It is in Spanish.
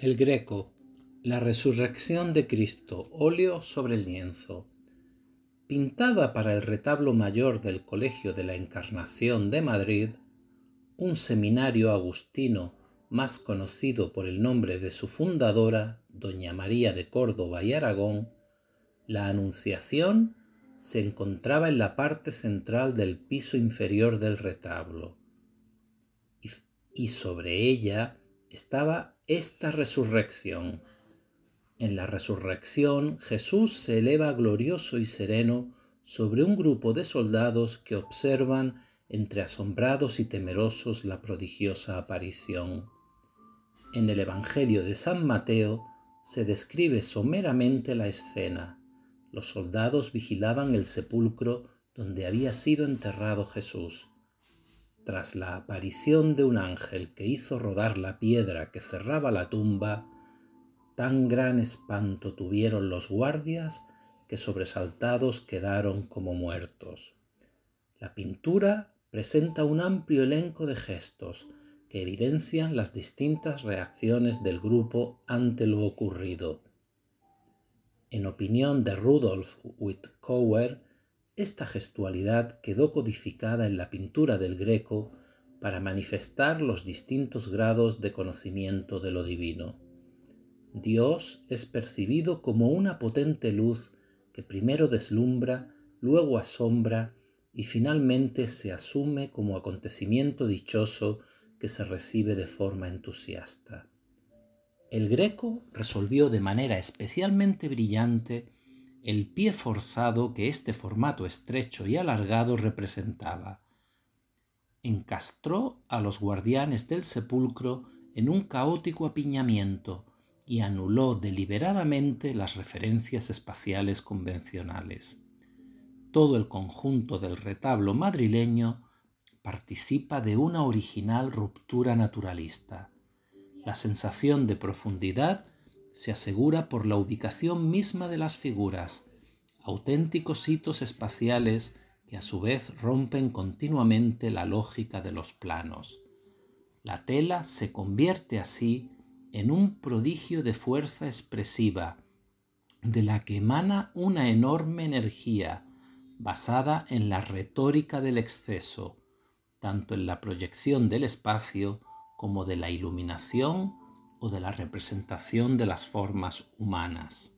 El Greco, la resurrección de Cristo, óleo sobre el lienzo. Pintada para el retablo mayor del Colegio de la Encarnación de Madrid, un seminario agustino más conocido por el nombre de su fundadora, doña María de Córdoba y Aragón, la Anunciación se encontraba en la parte central del piso inferior del retablo y sobre ella estaba esta resurrección. En la resurrección Jesús se eleva glorioso y sereno sobre un grupo de soldados que observan entre asombrados y temerosos la prodigiosa aparición. En el Evangelio de San Mateo se describe someramente la escena. Los soldados vigilaban el sepulcro donde había sido enterrado Jesús tras la aparición de un ángel que hizo rodar la piedra que cerraba la tumba, tan gran espanto tuvieron los guardias que sobresaltados quedaron como muertos. La pintura presenta un amplio elenco de gestos que evidencian las distintas reacciones del grupo ante lo ocurrido. En opinión de Rudolf Wittkower, esta gestualidad quedó codificada en la pintura del greco para manifestar los distintos grados de conocimiento de lo divino. Dios es percibido como una potente luz que primero deslumbra, luego asombra y finalmente se asume como acontecimiento dichoso que se recibe de forma entusiasta. El greco resolvió de manera especialmente brillante el pie forzado que este formato estrecho y alargado representaba. Encastró a los guardianes del sepulcro en un caótico apiñamiento y anuló deliberadamente las referencias espaciales convencionales. Todo el conjunto del retablo madrileño participa de una original ruptura naturalista. La sensación de profundidad se asegura por la ubicación misma de las figuras, auténticos hitos espaciales que a su vez rompen continuamente la lógica de los planos. La tela se convierte así en un prodigio de fuerza expresiva, de la que emana una enorme energía basada en la retórica del exceso, tanto en la proyección del espacio como de la iluminación o de la representación de las formas humanas.